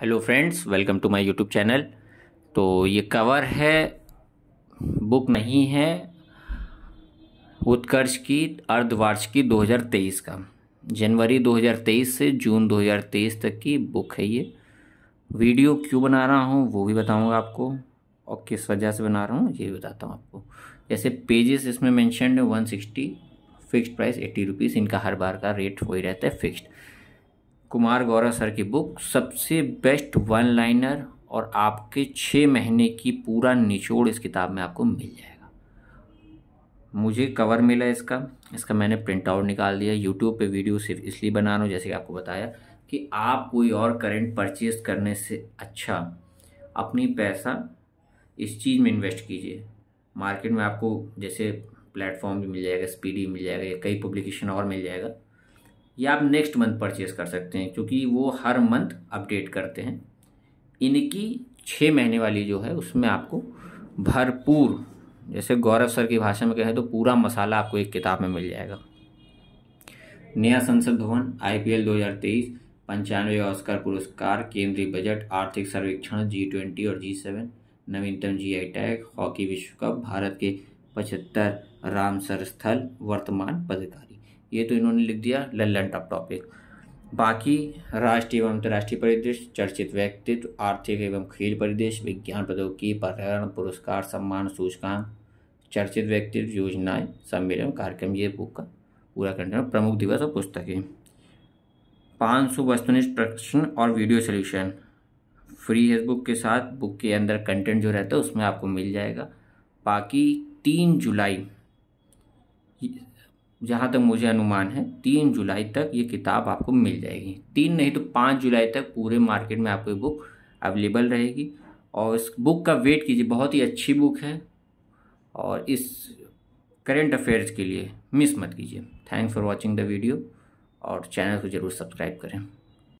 hello friends welcome to my YouTube channel तो ये cover है बुक नहीं है उत्कर्ष की की 2023 का जनवरी 2023 से जून 2023 तक की बुक है ये वीडियो क्यों बना रहा हूँ वो भी बताऊँगा आपको और किस वजह से बना रहा हूँ ये बताता हूँ आपको जैसे पेजेस इसमें मैंशनड है one sixty fixed price eighty rupees इनका हर बार का रेट वही रहता है फिक्स्ड कुमार गौरव सर की बुक सबसे बेस्ट वन लाइनर और आपके छः महीने की पूरा निचोड़ इस किताब में आपको मिल जाएगा मुझे कवर मिला इसका इसका मैंने प्रिंट आउट निकाल दिया यूट्यूब पे वीडियो सिर्फ इसलिए बना रहा हूँ जैसे कि आपको बताया कि आप कोई और करेंट परचेज करने से अच्छा अपनी पैसा इस चीज़ में इन्वेस्ट कीजिए मार्केट में आपको जैसे प्लेटफॉर्म भी मिल जाएगा स्पीडी मिल जाएगा या कई पब्लिकेशन और मिल जाएगा या आप नेक्स्ट मंथ परचेज़ कर सकते हैं क्योंकि वो हर मंथ अपडेट करते हैं इनकी छः महीने वाली जो है उसमें आपको भरपूर जैसे गौरव सर की भाषा में कहें तो पूरा मसाला आपको एक किताब में मिल जाएगा नया संसद भवन आईपीएल 2023 पंचानवे ऑस्कर पुरस्कार केंद्रीय बजट आर्थिक सर्वेक्षण जी ट्वेंटी और जी सेवन नवीनतम जी आई टैग हॉकी विश्व कप भारत के पचहत्तर रामसर स्थल वर्तमान पदकारी ये तो इन्होंने लिख दिया लल्लन टॉप टॉपिक बाकी राष्ट्रीय एवं अंतर्राष्ट्रीय परिदृश्य चर्चित व्यक्तित्व आर्थिक एवं खेल परिदृश्य विज्ञान प्रौद्योगिकी पर्यावरण पुरस्कार सम्मान सूचकांक चर्चित व्यक्तित्व योजनाएं सम्मेलन कार्यक्रम ये बुक का पूरा कंटेंट प्रमुख दिवस और पुस्तकें पाँच सौ वस्तुनिष्ठ प्रश्न और वीडियो सोल्यूशन फ्री है बुक के साथ बुक के अंदर कंटेंट जो रहता है उसमें आपको मिल जाएगा बाकी तीन जुलाई जहाँ तक मुझे अनुमान है तीन जुलाई तक ये किताब आपको मिल जाएगी तीन नहीं तो पाँच जुलाई तक पूरे मार्केट में आपको ये बुक अवेलेबल रहेगी और इस बुक का वेट कीजिए बहुत ही अच्छी बुक है और इस करेंट अफेयर्स के लिए मिस मत कीजिए thanks for watching the video और चैनल को ज़रूर सब्सक्राइब करें